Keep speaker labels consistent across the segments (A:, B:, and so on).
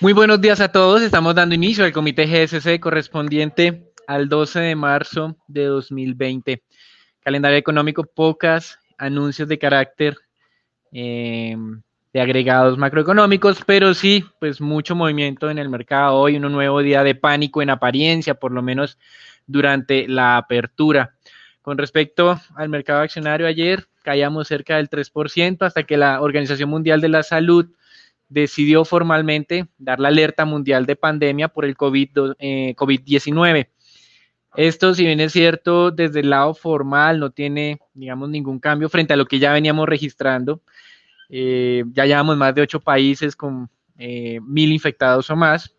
A: Muy buenos días a todos. Estamos dando inicio al comité GSC correspondiente al 12 de marzo de 2020. Calendario económico, pocas anuncios de carácter eh, de agregados macroeconómicos, pero sí, pues mucho movimiento en el mercado hoy, un nuevo día de pánico en apariencia, por lo menos durante la apertura. Con respecto al mercado accionario ayer, caíamos cerca del 3% hasta que la Organización Mundial de la Salud decidió formalmente dar la alerta mundial de pandemia por el COVID-19. Eh, Esto, si bien es cierto, desde el lado formal no tiene, digamos, ningún cambio frente a lo que ya veníamos registrando. Eh, ya llevamos más de ocho países con eh, mil infectados o más,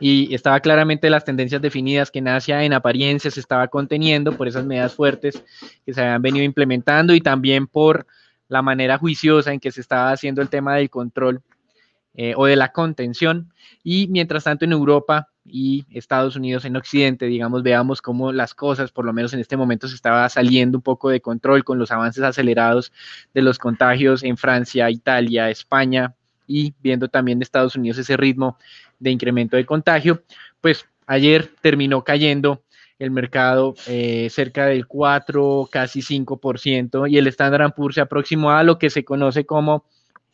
A: y estaba claramente las tendencias definidas que en Asia en apariencia se estaba conteniendo por esas medidas fuertes que se habían venido implementando y también por la manera juiciosa en que se estaba haciendo el tema del control eh, o de la contención. Y mientras tanto en Europa y Estados Unidos en Occidente, digamos, veamos cómo las cosas, por lo menos en este momento, se estaba saliendo un poco de control con los avances acelerados de los contagios en Francia, Italia, España y viendo también Estados Unidos ese ritmo de incremento de contagio, pues ayer terminó cayendo el mercado eh, cerca del 4, casi 5%, y el estándar Poor's se aproximó a lo que se conoce como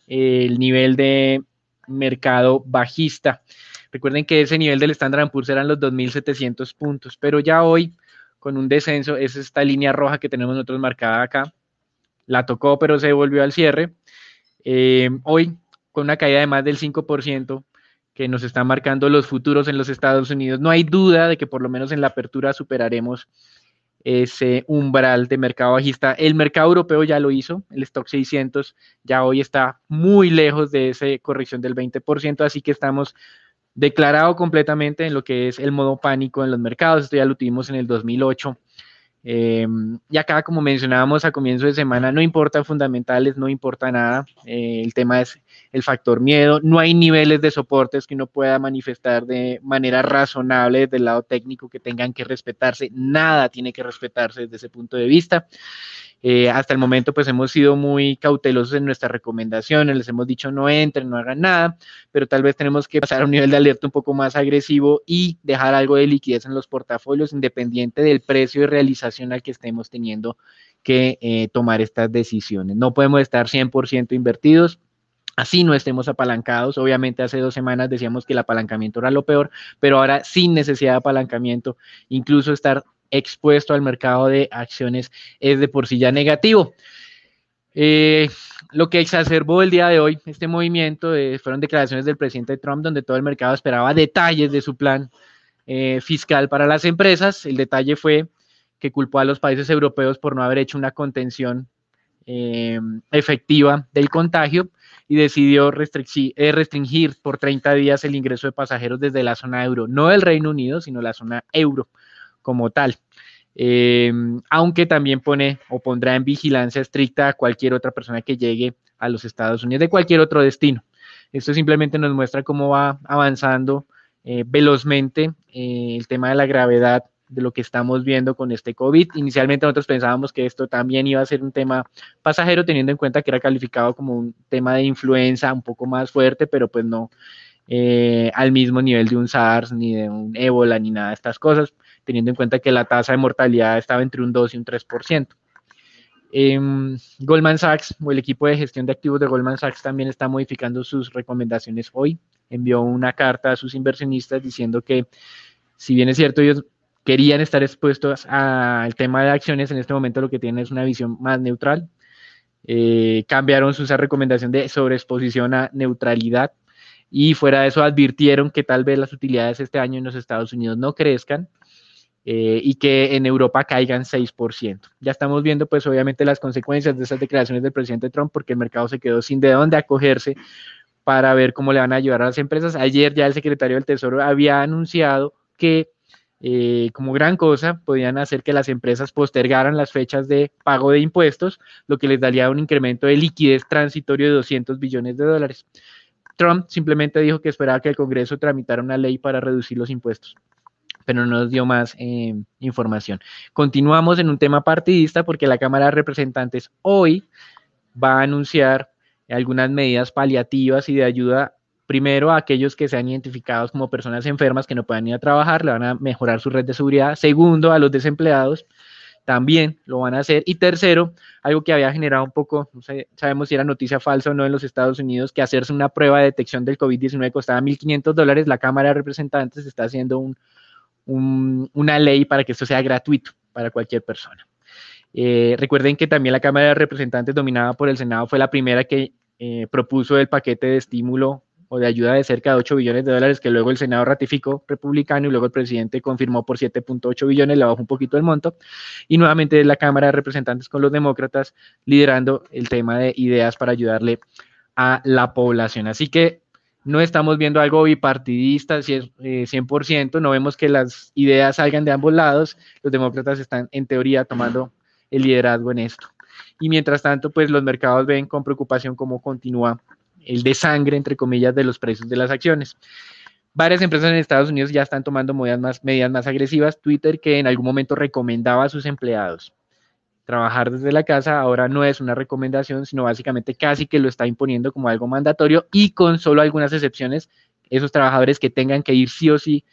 A: eh, el nivel de mercado bajista. Recuerden que ese nivel del estándar Poor's eran los 2.700 puntos, pero ya hoy, con un descenso, es esta línea roja que tenemos nosotros marcada acá, la tocó, pero se volvió al cierre. Eh, hoy, con una caída de más del 5%, que nos está marcando los futuros en los Estados Unidos. No hay duda de que por lo menos en la apertura superaremos ese umbral de mercado bajista. El mercado europeo ya lo hizo, el stock 600 ya hoy está muy lejos de esa corrección del 20%, así que estamos declarado completamente en lo que es el modo pánico en los mercados. Esto ya lo tuvimos en el 2008. Eh, y acá, como mencionábamos a comienzo de semana, no importa fundamentales, no importa nada. Eh, el tema es el factor miedo, no hay niveles de soportes que uno pueda manifestar de manera razonable desde el lado técnico que tengan que respetarse, nada tiene que respetarse desde ese punto de vista. Eh, hasta el momento pues hemos sido muy cautelosos en nuestras recomendaciones, les hemos dicho no entren, no hagan nada, pero tal vez tenemos que pasar a un nivel de alerta un poco más agresivo y dejar algo de liquidez en los portafolios independiente del precio de realización al que estemos teniendo que eh, tomar estas decisiones. No podemos estar 100% invertidos, así no estemos apalancados. Obviamente hace dos semanas decíamos que el apalancamiento era lo peor, pero ahora sin necesidad de apalancamiento, incluso estar expuesto al mercado de acciones es de por sí ya negativo. Eh, lo que exacerbó el día de hoy este movimiento eh, fueron declaraciones del presidente Trump donde todo el mercado esperaba detalles de su plan eh, fiscal para las empresas. El detalle fue que culpó a los países europeos por no haber hecho una contención efectiva del contagio y decidió eh, restringir, por 30 días el ingreso de pasajeros desde la zona euro, no del Reino Unido, sino la zona euro como tal. Em, aunque también pone o pondrá en vigilancia estricta a cualquier otra persona que llegue a los Estados Unidos de cualquier otro destino. Esto simplemente nos muestra cómo va avanzando eh, velozmente eh, el tema de la gravedad de lo que estamos viendo con este COVID. Inicialmente nosotros pensábamos que esto también iba a ser un tema pasajero, teniendo en cuenta que era calificado como un tema de influenza un poco más fuerte, pero pues no eh, al mismo nivel de un SARS, ni de un ébola, ni nada de estas cosas, teniendo en cuenta que la tasa de mortalidad estaba entre un 2 y un 3%. Em, Goldman Sachs o el equipo de gestión de activos de Goldman Sachs también está modificando sus recomendaciones hoy. Envió una carta a sus inversionistas diciendo que, si bien es cierto, ellos querían estar expuestos al tema de acciones, en este momento lo que tienen es una visión más neutral. Eh, cambiaron su recomendación de sobreexposición a neutralidad y fuera de eso advirtieron que tal vez las utilidades este año en los Estados Unidos no crezcan eh, y que en Europa caigan 6%. Ya estamos viendo pues obviamente las consecuencias de esas declaraciones del presidente Trump porque el mercado se quedó sin de dónde acogerse para ver cómo le van a ayudar a las empresas. Ayer ya el secretario del Tesoro había anunciado que eh, como gran cosa, podían hacer que las empresas postergaran las fechas de pago de impuestos, lo que les daría un incremento de liquidez transitorio de 200 billones de dólares. Trump simplemente dijo que esperaba que el Congreso tramitara una ley para reducir los impuestos pero no nos dio más eh, información. Continuamos en un tema partidista porque la Cámara de Representantes hoy va a anunciar algunas medidas paliativas y de ayuda Primero, a aquellos que sean identificados como personas enfermas que no puedan ir a trabajar, le van a mejorar su red de seguridad. Segundo, a los desempleados también lo van a hacer. Y tercero, algo que había generado un poco, no sé, sabemos si era noticia falsa o no en los Estados Unidos, que hacerse una prueba de detección del COVID-19 costaba 1.500 dólares. La Cámara de Representantes está haciendo una ley para que esto sea gratuito para cualquier persona. Eh, recuerden que también la Cámara de Representantes, dominada por el Senado, fue la primera que eh, propuso el paquete de estímulo de ayuda de cerca de 8 billones de dólares que luego el Senado ratificó republicano y luego el presidente confirmó por 7.8 billones, le bajó un poquito el monto. Y nuevamente la Cámara de Representantes con los demócratas liderando el tema de ideas para ayudarle a la población. Así que no estamos viendo algo bipartidista 100%, eh, no vemos que las ideas salgan de ambos lados, los demócratas están en teoría tomando el liderazgo en esto. Y mientras tanto, pues los mercados ven con preocupación cómo continúa el de sangre, entre comillas, de los precios de las acciones. Varias empresas en Estados Unidos ya están tomando medidas más, medidas más agresivas. Twitter, que en algún momento recomendaba a sus empleados trabajar desde la casa, ahora no es una recomendación, sino básicamente casi que lo está imponiendo como algo mandatorio y con solo algunas excepciones, esos trabajadores que tengan que ir sí o sí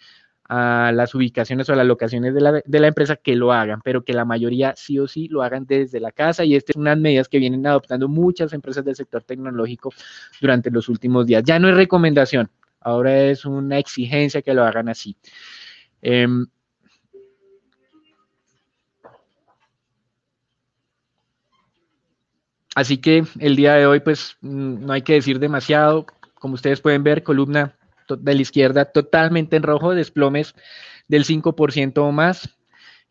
A: a las ubicaciones o a las locaciones de la, empresa que lo hagan, pero que la mayoría sí o sí lo hagan desde la casa y estas son unas medidas que vienen adoptando muchas empresas del sector tecnológico durante los últimos días. Ya no es recomendación, ahora es una exigencia que lo hagan así. Em, así que el día de hoy pues mm, no hay que decir demasiado, como ustedes pueden ver, columna de la izquierda totalmente en rojo, desplomes del 5% o más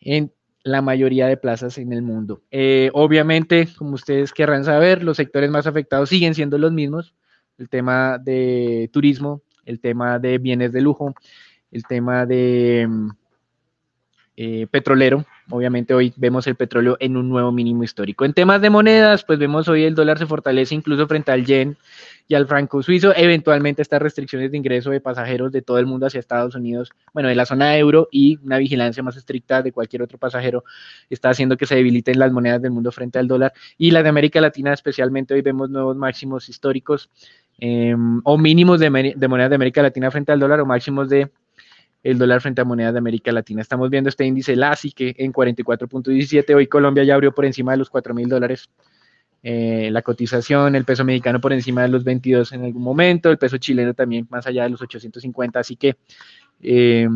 A: en la mayoría de plazas en el mundo. Eh, obviamente, como ustedes querrán saber, los sectores más afectados siguen siendo los mismos, el tema de turismo, el tema de bienes de lujo, el tema de mm, eh, petrolero, obviamente hoy vemos el petróleo en un nuevo mínimo histórico. En temas de monedas, pues vemos hoy el dólar se fortalece incluso frente al yen y al franco suizo. Eventualmente estas restricciones de ingreso de pasajeros de todo el mundo hacia Estados Unidos, bueno, de la zona euro y una vigilancia más estricta de cualquier otro pasajero está haciendo que se debiliten las monedas del mundo frente al dólar. Y las de América Latina especialmente hoy vemos nuevos máximos históricos em, o mínimos de monedas de América Latina frente al dólar o máximos de el dólar frente a monedas de América Latina. Estamos viendo este índice LASI que en 44.17, hoy Colombia ya abrió por encima de los 4 mil dólares. Eh, la cotización, el peso mexicano por encima de los 22 en algún momento, el peso chileno también más allá de los 850, así que eh,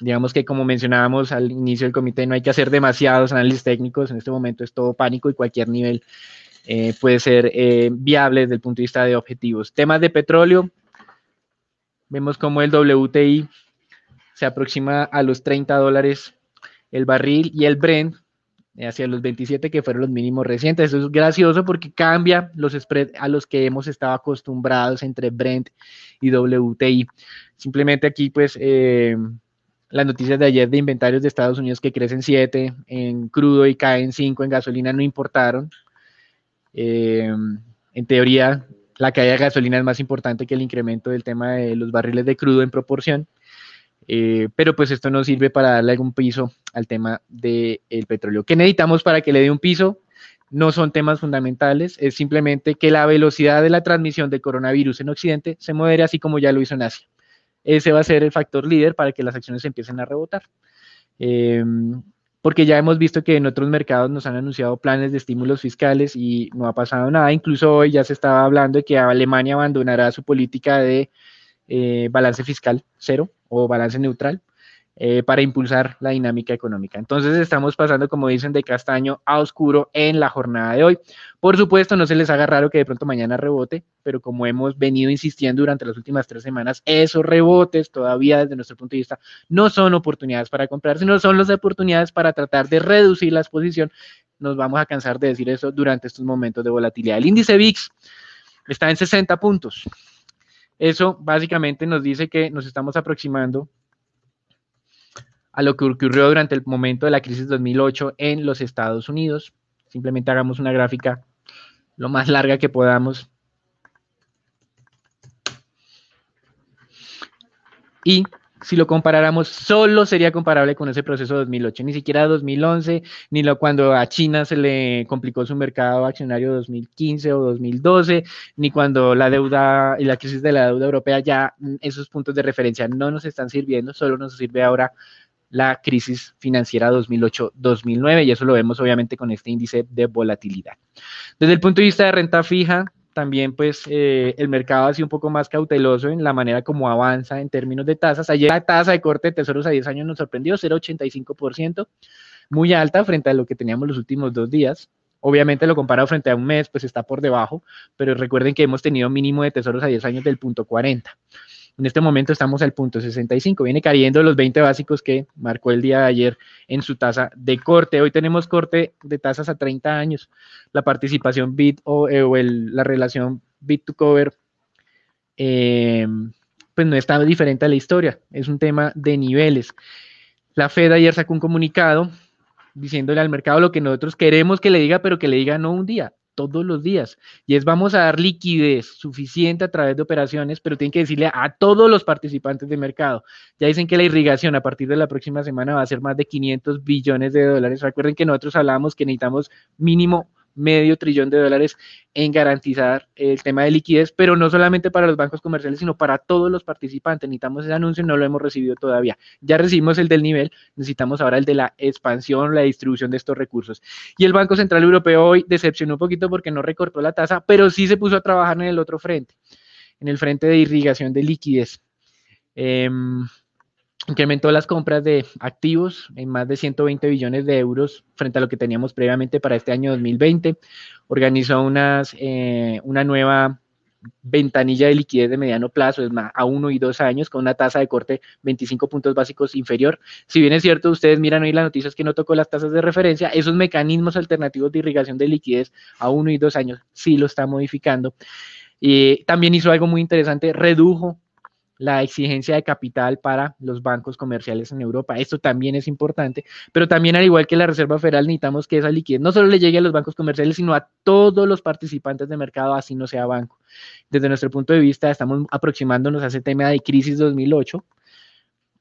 A: digamos que como mencionábamos al inicio del comité, no hay que hacer demasiados análisis técnicos, en este momento es todo pánico y cualquier nivel eh, puede ser viable desde el punto de vista de objetivos. Temas de petróleo, Vemos como el WTI se aproxima a los 30 dólares el barril y el Brent hacia los 27 que fueron los mínimos recientes. Eso es gracioso porque cambia los spreads a los que hemos estado acostumbrados entre Brent y WTI. Simplemente aquí pues eh, las noticias de ayer de inventarios de Estados Unidos que crecen 7 en crudo y caen 5 en gasolina no importaron. Eh, en teoría la caída de gasolina es más importante que el incremento del tema de los barriles de crudo en proporción. Eh, pero pues esto no sirve para darle algún piso al tema del petróleo. ¿Qué necesitamos para que le dé un piso? No son temas fundamentales, es simplemente que la velocidad de la transmisión del coronavirus en Occidente se modere así como ya lo hizo en Asia. Ese va a ser el factor líder para que las acciones empiecen a rebotar. Eh, porque ya hemos visto que en otros mercados nos han anunciado planes de estímulos fiscales y no ha pasado nada. Incluso hoy ya se estaba hablando de que Alemania abandonará su política de eh, balance fiscal cero o balance neutral eh, para impulsar la dinámica económica. Entonces estamos pasando, como dicen, de castaño a oscuro en la jornada de hoy. Por supuesto, no se les haga raro que de pronto mañana rebote, pero como hemos venido insistiendo durante las últimas tres semanas, esos rebotes todavía desde nuestro punto de vista no son oportunidades para comprar, sino son las oportunidades para tratar de reducir la exposición. Nos vamos a cansar de decir eso durante estos momentos de volatilidad. El índice VIX está en 60 puntos. Eso básicamente nos dice que nos estamos aproximando a lo que ocurrió durante el momento de la crisis 2008 en los Estados Unidos. Simplemente hagamos una gráfica lo más larga que podamos. Y si lo comparáramos, solo sería comparable con ese proceso de 2008, ni siquiera 2011, ni cuando a China se le complicó su mercado accionario 2015 o 2012, ni cuando la deuda y la crisis de la deuda europea ya esos puntos de referencia no nos están sirviendo, solo nos sirve ahora la crisis financiera 2008-2009 y eso lo vemos obviamente con este índice de volatilidad. Desde el punto de vista de renta fija, también pues eh, el mercado ha sido un poco más cauteloso en la manera como avanza en términos de tasas. Ayer la tasa de corte de tesoros a 10 años nos sorprendió, 0,85%, muy alta frente a lo que teníamos los últimos dos días. Obviamente lo comparado frente a un mes, pues está por debajo, pero recuerden que hemos tenido mínimo de tesoros a 10 años del punto 40. En este momento estamos al punto 65. Viene cayendo los 20 básicos que marcó el día de ayer en su tasa de corte. Hoy tenemos corte de tasas a 30 años. La participación BIT o, eh, la relación BIT to cover eh, pues no está diferente a la historia. Es un tema de niveles. La Fed ayer sacó un comunicado diciéndole al mercado lo que nosotros queremos que le diga, pero que le diga no un día, todos los días. Y es vamos a dar liquidez suficiente a través de operaciones, pero tienen que decirle a todos los participantes de mercado. Ya dicen que la irrigación a partir de la próxima semana va a ser más de 500 billones de dólares. Recuerden que nosotros hablamos que necesitamos mínimo medio trillón de dólares en garantizar el tema de liquidez, pero no solamente para los bancos comerciales, sino para todos los participantes. Necesitamos ese anuncio y no lo hemos recibido todavía. Ya recibimos el del nivel, necesitamos ahora el de la expansión, la distribución de estos recursos. Y el Banco Central Europeo hoy decepcionó un poquito porque no recortó la tasa, pero sí se puso a trabajar en el otro frente, en el frente de irrigación de liquidez. Em, incrementó las compras de activos en más de 120 billones de euros frente a lo que teníamos previamente para este año 2020. Organizó unas, eh, una nueva ventanilla de liquidez de mediano plazo, es más, a uno y dos años, con una tasa de corte 25 puntos básicos inferior. Si bien es cierto, ustedes miran hoy las noticias que no tocó las tasas de referencia, esos mecanismos alternativos de irrigación de liquidez a uno y dos años sí lo está modificando. Y también hizo algo muy interesante, redujo la exigencia de capital para los bancos comerciales en Europa. Esto también es importante, pero también al igual que la Reserva Federal necesitamos que esa liquidez no solo le llegue a los bancos comerciales, sino a todos los participantes de mercado, así no sea banco. Desde nuestro punto de vista, estamos aproximándonos a ese tema de crisis 2008,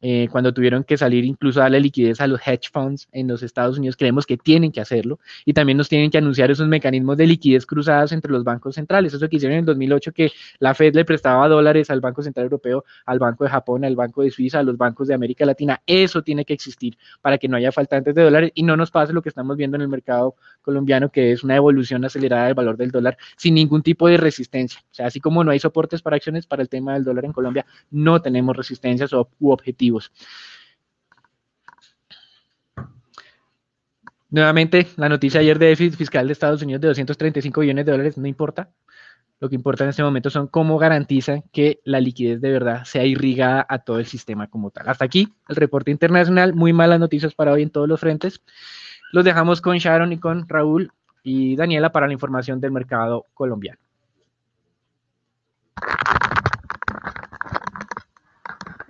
A: eh, cuando tuvieron que salir incluso a darle liquidez a los hedge funds en los Estados Unidos, creemos que tienen que hacerlo y también nos tienen que anunciar esos mecanismos de liquidez cruzadas entre los bancos centrales. Eso que hicieron en el 2008, que la Fed le prestaba dólares al Banco Central Europeo, al Banco de Japón, al Banco de Suiza, a los bancos de América Latina. Eso tiene que existir para que no haya faltantes de dólares y no nos pase lo que estamos viendo en el mercado colombiano, que es una evolución acelerada del valor del dólar sin ningún tipo de resistencia. O sea, así como no hay soportes para acciones para el tema del dólar en Colombia, no tenemos resistencias u objetivos Nuevamente, la noticia ayer de déficit fiscal de Estados Unidos de 235 billones de dólares no importa. Lo que importa en este momento son cómo garantizan que la liquidez de verdad sea irrigada a todo el sistema como tal. Hasta aquí el reporte internacional. Muy malas noticias para hoy en todos los frentes. Los dejamos con Sharon y con Raúl y Daniela para la información del mercado colombiano.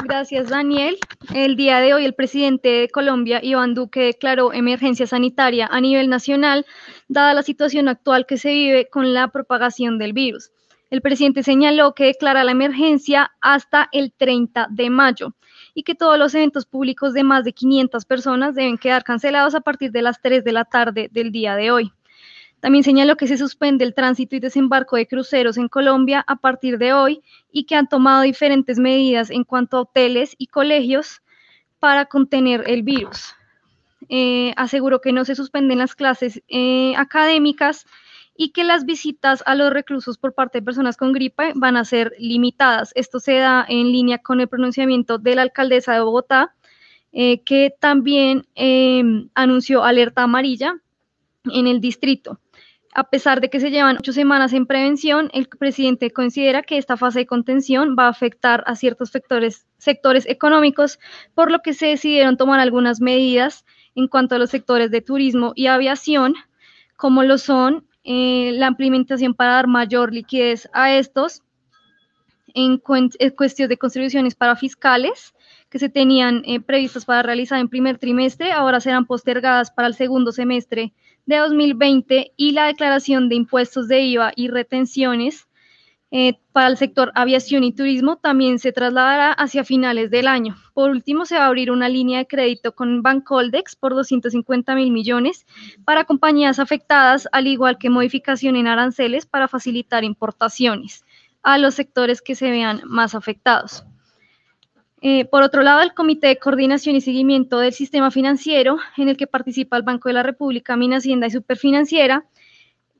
B: Gracias, Daniel. El día de hoy, el presidente de Colombia, Iván Duque, declaró emergencia sanitaria a nivel nacional, dada la situación actual que se vive con la propagación del virus. El presidente señaló que declara la emergencia hasta el 30 de mayo y que todos los eventos públicos de más de 500 personas deben quedar cancelados a partir de las 3 de la tarde del día de hoy. También señaló que se suspende el tránsito y desembarco de cruceros en Colombia a partir de hoy y que han tomado diferentes medidas en cuanto a hoteles y colegios para contener el virus. Eh, aseguró que no se suspenden las clases eh, académicas y que las visitas a los reclusos por parte de personas con gripe van a ser limitadas. Esto se da en línea con el pronunciamiento de la alcaldesa de Bogotá, eh, que también anunció alerta amarilla en el distrito. A pesar de que se llevan ocho semanas en prevención, el presidente considera que esta fase de contención va a afectar a ciertos sectores, económicos, por lo que se decidieron tomar algunas medidas en cuanto a los sectores de turismo y aviación, como lo son eh, la implementación para dar mayor liquidez a estos, en, cuestión de contribuciones para fiscales que se tenían eh, previstas para realizar en primer trimestre, ahora serán postergadas para el segundo semestre de 2020 y la declaración de impuestos de IVA y retenciones eh, para el sector aviación y turismo también se trasladará hacia finales del año. Por último, se va a abrir una línea de crédito con Bancoldex por 250 mil millones para compañías afectadas, al igual que modificación en aranceles para facilitar importaciones a los sectores que se vean más afectados. Eh, por otro lado, el Comité de Coordinación y Seguimiento del Sistema Financiero, en el que participa el Banco de la República, Hacienda y Superfinanciera,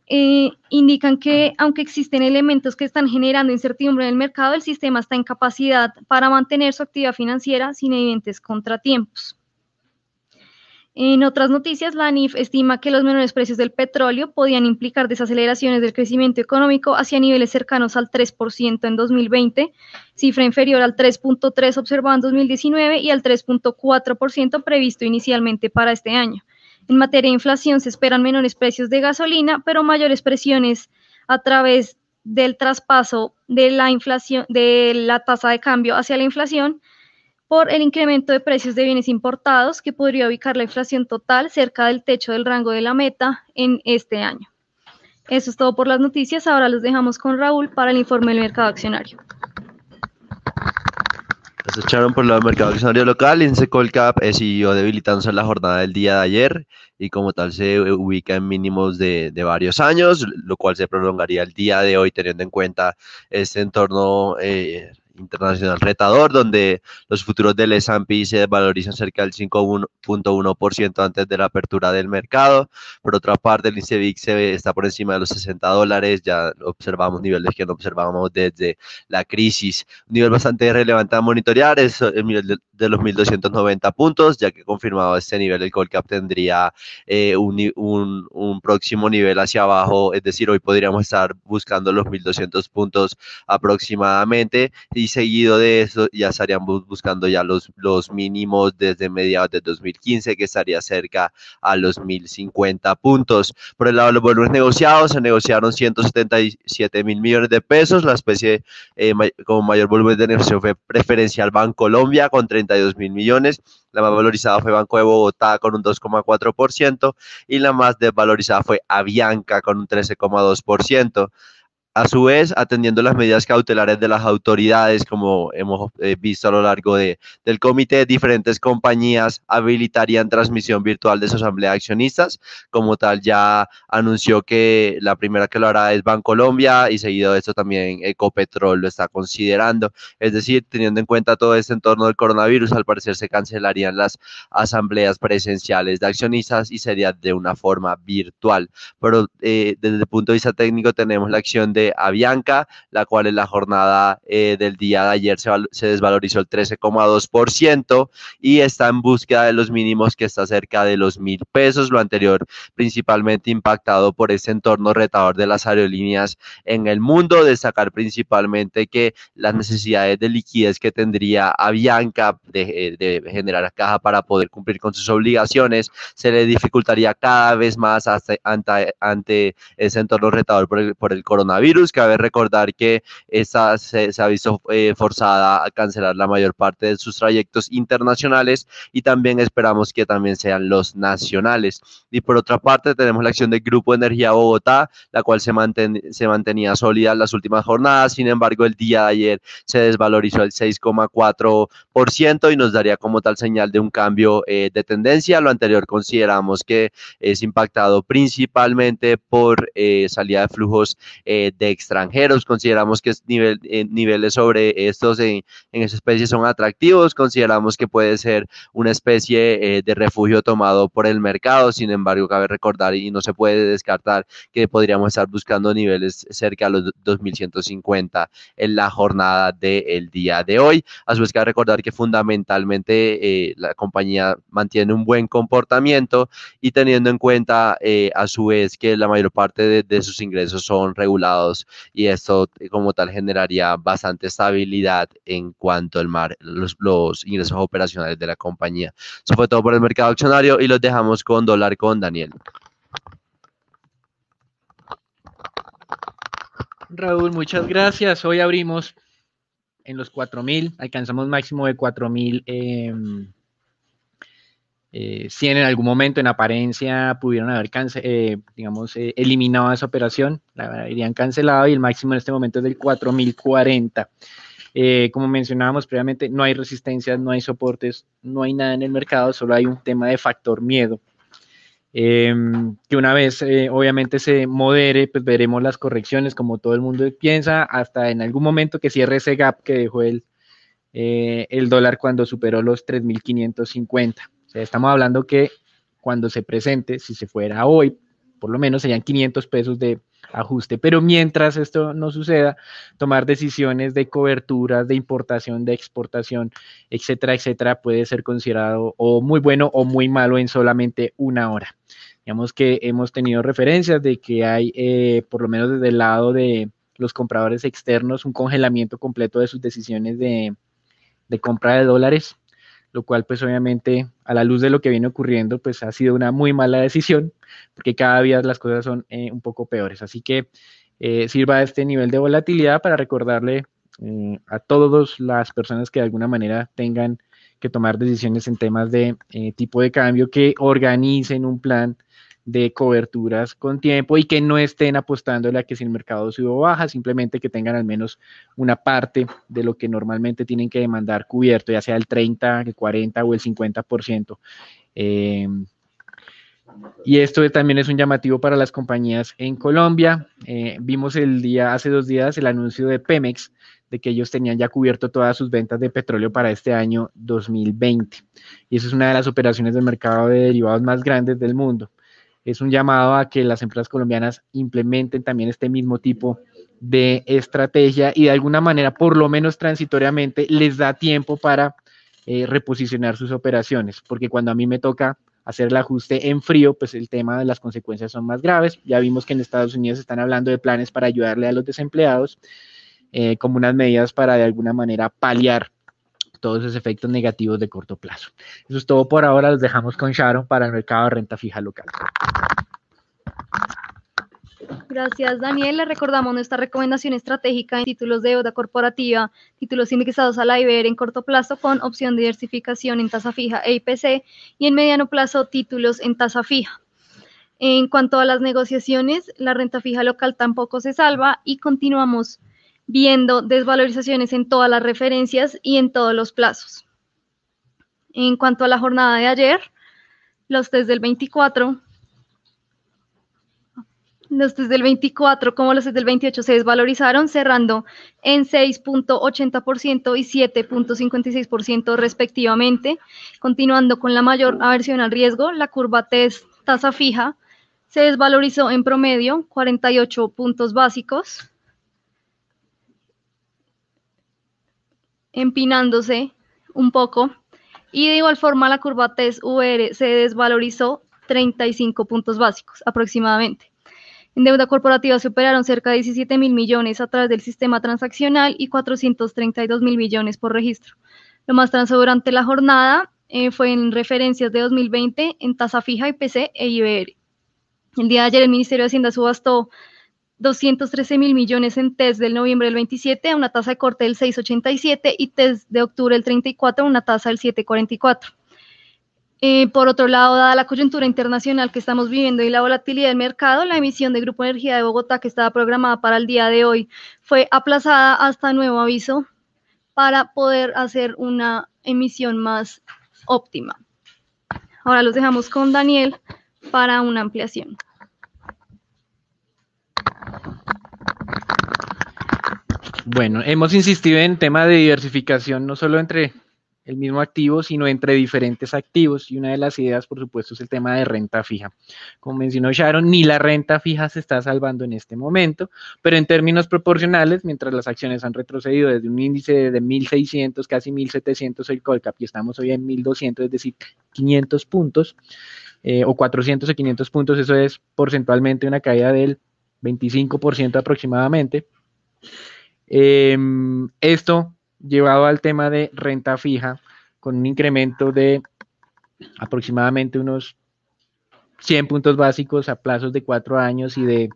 B: eh, indican que aunque existen elementos que están generando incertidumbre en el mercado, el sistema está en capacidad para mantener su actividad financiera sin evidentes contratiempos. En otras noticias, la ANIF estima que los menores precios del petróleo podían implicar desaceleraciones del crecimiento económico hacia niveles cercanos al 3% en 2020, cifra inferior al 3.3 observado en 2019 y al 3.4% previsto inicialmente para este año. En materia de inflación se esperan menores precios de gasolina, pero mayores presiones a través del traspaso de la inflación de la tasa de cambio hacia la inflación por el incremento de precios de bienes importados que podría ubicar la inflación total cerca del techo del rango de la meta en este año. Eso es todo por las noticias. Ahora los dejamos con Raúl para el informe del mercado accionario.
C: se echaron por el mercado accionario local. Índice Colcap siguió e debilitándose en la jornada del día de ayer y como tal se ubica en mínimos de, de, varios años, lo cual se prolongaría el día de hoy teniendo en cuenta este entorno. Eh, internacional retador, donde los futuros del S&P se valorizan cerca del 5.1% antes de la apertura del mercado. Por otra parte, el ICEVIC se está por encima de los 60 dólares, ya observamos niveles que no observamos desde la crisis. Un nivel bastante relevante a monitorear es el nivel de los 1290 puntos, ya que confirmado este nivel el cap tendría eh, un, un, un, próximo nivel hacia abajo, es decir, hoy podríamos estar buscando los 1200 puntos aproximadamente y seguido de eso ya estaríamos buscando ya los, los mínimos desde mediados de 2015 que estaría cerca a los 1050 puntos. Por el lado de los volúmenes negociados se negociaron 177 mil millones de pesos, la especie eh, con mayor volumen de negocio fue preferencial Banco Colombia con 30 mil millones. La más valorizada fue Banco de Bogotá con un 2,4% y la más desvalorizada fue Avianca con un 13,2% a su vez atendiendo las medidas cautelares de las autoridades, como hemos eh, visto a lo largo de, del comité, diferentes compañías habilitarían transmisión virtual de su asamblea de accionistas. Como tal, ya anunció que la primera que lo hará es Bancolombia y seguido de esto también Ecopetrol lo está considerando. Es decir, teniendo en cuenta todo este entorno del coronavirus, al parecer se cancelarían las asambleas presenciales de accionistas y sería de una forma virtual. Pero eh, desde el punto de vista técnico tenemos la acción de a Bianca, la cual en la jornada eh, del día de ayer se, desvalorizó el 13,2% y está en búsqueda de los mínimos que está cerca de los mil pesos, lo anterior principalmente impactado por ese entorno retador de las aerolíneas en el mundo. Destacar principalmente que las necesidades de liquidez que tendría Avianca de, eh, de generar caja para poder cumplir con sus obligaciones se le dificultaría cada vez más ante, ese entorno retador por el coronavirus Cabe recordar que esta se, ha visto eh, forzada a cancelar la mayor parte de sus trayectos internacionales y también esperamos que también sean los nacionales. Y por otra parte, tenemos la acción del Grupo Energía Bogotá, la cual se, se mantenía sólida en las últimas jornadas. Sin embargo, el día de ayer se desvalorizó el 6,4% y nos daría como tal señal de un cambio eh, de tendencia. Lo anterior consideramos que es impactado principalmente por eh, salida de flujos de extranjeros. Consideramos que eh, niveles sobre estos en, esa especie son atractivos. Consideramos que puede ser una especie eh, de refugio tomado por el mercado. Sin embargo, cabe recordar y no se puede descartar que podríamos estar buscando niveles cerca a los 2150 en la jornada del día de hoy. A su vez, cabe recordar que fundamentalmente eh, la compañía mantiene un buen comportamiento y teniendo en cuenta a su vez que la mayor parte de sus ingresos son regulados y esto eh, como tal generaría bastante estabilidad en cuanto al mar, los, ingresos operacionales de la compañía. Eso fue todo por el mercado accionario y los dejamos con dólar con Daniel.
A: Raúl, muchas gracias. Hoy abrimos en los 4.000, alcanzamos máximo de 4.000. mil em, eh, si en algún momento en apariencia pudieron haber eh, digamos, eh, eliminado esa operación, la habrían cancelado y el máximo en este momento es del 4040. como mencionábamos previamente, no hay resistencias, no hay soportes, no hay nada en el mercado, solo hay un tema de factor miedo. Em, que una vez obviamente se modere, pues veremos las correcciones como todo el mundo piensa, hasta en algún momento que cierre ese gap que dejó el, el dólar cuando superó los 3.550 estamos hablando que cuando se presente, si se fuera hoy, por lo menos serían 500 pesos de ajuste. Pero mientras esto no suceda, tomar decisiones de coberturas, de importación, de exportación, etcétera, etcétera, puede ser considerado o muy bueno o muy malo en solamente una hora. Digamos que hemos tenido referencias de que hay, eh, por lo menos desde el lado de los compradores externos, un congelamiento completo de sus decisiones de compra de dólares lo cual pues obviamente a la luz de lo que viene ocurriendo pues ha sido una muy mala decisión porque cada día las cosas son eh, un poco peores. Así que eh, sirva este nivel de volatilidad para recordarle eh, a todas las personas que de alguna manera tengan que tomar decisiones en temas de tipo de cambio que organicen un plan de coberturas con tiempo y que no estén apostando a que si el mercado sube o baja, simplemente que tengan al menos una parte de lo que normalmente tienen que demandar cubierto, ya sea el 30, el 40 o el 50%. ciento em, y esto también es un llamativo para las compañías en Colombia. Eh, vimos el día, hace dos días, el anuncio de Pemex de que ellos tenían ya cubierto todas sus ventas de petróleo para este año 2020. Y eso es una de las operaciones del mercado de derivados más grandes del mundo es un llamado a que las empresas colombianas implementen también este mismo tipo de estrategia y de alguna manera, por lo menos transitoriamente, les da tiempo para eh, reposicionar sus operaciones, porque cuando a mí me toca hacer el ajuste en frío, pues el tema de las consecuencias son más graves. Ya vimos que en Estados Unidos están hablando de planes para ayudarle a los desempleados, eh, como unas medidas para de alguna manera paliar todos esos efectos negativos de corto plazo. Eso es todo por ahora. Los dejamos con Sharon para el mercado de renta fija local.
B: Gracias, Daniel. Le recordamos nuestra recomendación estratégica en títulos de deuda corporativa, títulos indexados a la IBER en corto plazo con opción de diversificación en tasa fija e IPC y en mediano plazo títulos en tasa fija. En cuanto a las negociaciones, la renta fija local tampoco se salva y continuamos viendo desvalorizaciones en todas las referencias y en todos los plazos. En cuanto a la jornada de ayer, los test del 24, los test del 24 como los test del 28 se desvalorizaron, cerrando en 6.80% y 7.56% respectivamente, continuando con la mayor aversión al riesgo, la curva test tasa fija se desvalorizó en promedio 48 puntos básicos empinándose un poco y de igual forma la curva test se desvalorizó 35 puntos básicos aproximadamente. En deuda corporativa se operaron cerca de 17 mil millones a través del sistema transaccional y 432 mil millones por registro. Lo más transado durante la jornada eh, fue en referencias de 2020 en tasa fija, IPC e IBR. El día de ayer el Ministerio de Hacienda subastó 213 mil millones en test del noviembre del 27 a una tasa de corte del 6,87 y test de octubre del 34 a una tasa del 7,44. Eh, por otro lado, dada la coyuntura internacional que estamos viviendo y la volatilidad del mercado, la emisión de Grupo Energía de Bogotá que estaba programada para el día de hoy fue aplazada hasta nuevo aviso para poder hacer una emisión más óptima. Ahora los dejamos con Daniel para una ampliación.
A: Bueno, hemos insistido en tema de diversificación, no solo entre el mismo activo, sino entre diferentes activos. Y una de las ideas, por supuesto, es el tema de renta fija. Como mencionó Sharon, ni la renta fija se está salvando en este momento, pero en términos proporcionales, mientras las acciones han retrocedido desde un índice de 1.600, casi 1.700 el Colcap, y estamos hoy en 1.200, es decir, 500 puntos, eh, o 400 o 500 puntos, eso es porcentualmente una caída del 25% aproximadamente. Em, esto llevado al tema de renta fija, con un incremento de aproximadamente unos 100 puntos básicos a plazos de 4 años y de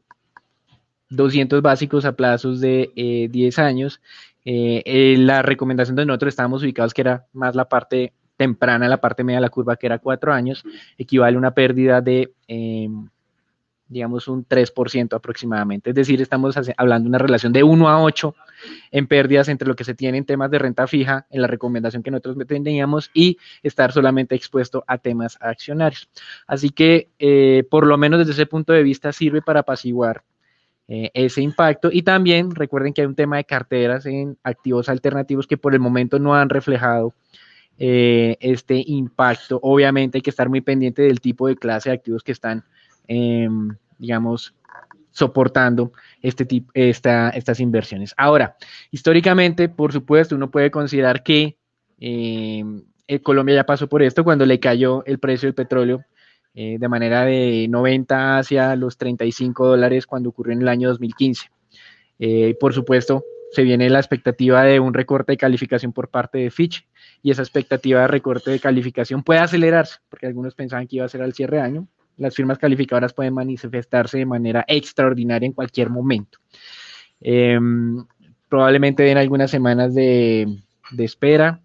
A: 200 básicos a plazos de 10 eh, años. Eh, eh, la recomendación de nosotros estábamos ubicados que era más la parte temprana, la parte media de la curva, que era 4 años, equivale a una pérdida de em, digamos un 3% aproximadamente. Es decir, estamos hablando de una relación de 1 a 8 en pérdidas entre lo que se tiene en temas de renta fija, en la recomendación que nosotros teníamos, y estar solamente expuesto a temas accionarios. Así que, eh, por lo menos desde ese punto de vista, sirve para apaciguar eh, ese impacto. Y también recuerden que hay un tema de carteras en activos alternativos que por el momento no han reflejado eh, este impacto. Obviamente hay que estar muy pendiente del tipo de clase de activos que están Em, digamos, soportando este estas inversiones. Ahora, históricamente, por supuesto, uno puede considerar que em, eh, Colombia ya pasó por esto cuando le cayó el precio del petróleo eh, de manera de 90 hacia los 35 dólares cuando ocurrió en el año 2015. Eh, por supuesto, se viene la expectativa de un recorte de calificación por parte de Fitch y esa expectativa de recorte de calificación puede acelerarse, porque algunos pensaban que iba a ser al cierre de año, las firmas calificadoras pueden manifestarse de manera extraordinaria en cualquier momento. Em, probablemente den algunas semanas de, espera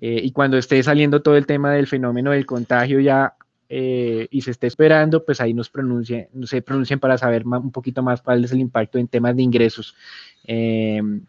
A: eh, y cuando esté saliendo todo el tema del fenómeno del contagio ya eh, y se esté esperando, pues ahí nos pronuncien, se pronuncien para saber un poquito más cuál es el impacto en temas de ingresos. Em,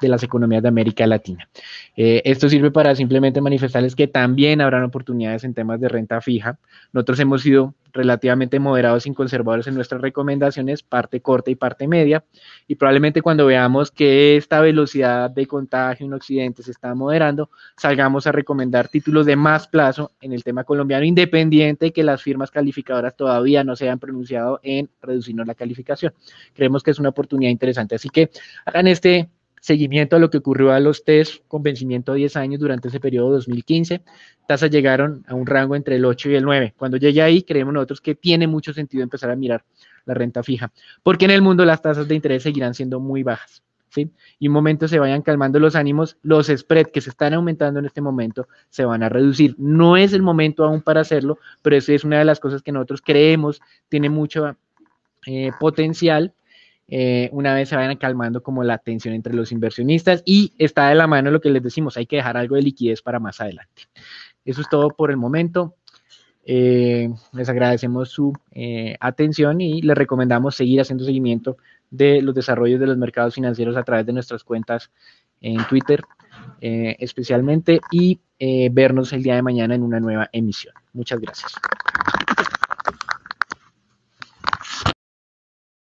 A: de las economías de América Latina. Eh, esto sirve para simplemente manifestarles que también habrán oportunidades en temas de renta fija. Nosotros hemos sido relativamente moderados y conservadores en nuestras recomendaciones, parte corta y parte media, y probablemente cuando veamos que esta velocidad de contagio en Occidente se está moderando, salgamos a recomendar títulos de más plazo en el tema colombiano, independiente que las firmas calificadoras todavía no se hayan pronunciado en reducirnos la calificación. Creemos que es una oportunidad interesante, así que hagan este seguimiento a lo que ocurrió a los test con vencimiento a 10 años durante ese periodo 2015. Tasas llegaron a un rango entre el 8 y el 9. Cuando llegue ahí, creemos nosotros que tiene mucho sentido empezar a mirar la renta fija, porque en el mundo las tasas de interés seguirán siendo muy bajas. ¿sí? Y un momento se vayan calmando los ánimos, los spreads que se están aumentando en este momento se van a reducir. No es el momento aún para hacerlo, pero eso es una de las cosas que nosotros creemos tiene mucho eh, potencial eh, una vez se vayan calmando como la tensión entre los inversionistas y está de la mano lo que les decimos, hay que dejar algo de liquidez para más adelante. Eso es todo por el momento. Eh, les agradecemos su eh, atención y les recomendamos seguir haciendo seguimiento de los desarrollos de los mercados financieros a través de nuestras cuentas en Twitter especialmente y vernos el día de mañana
B: en una nueva emisión. Muchas gracias.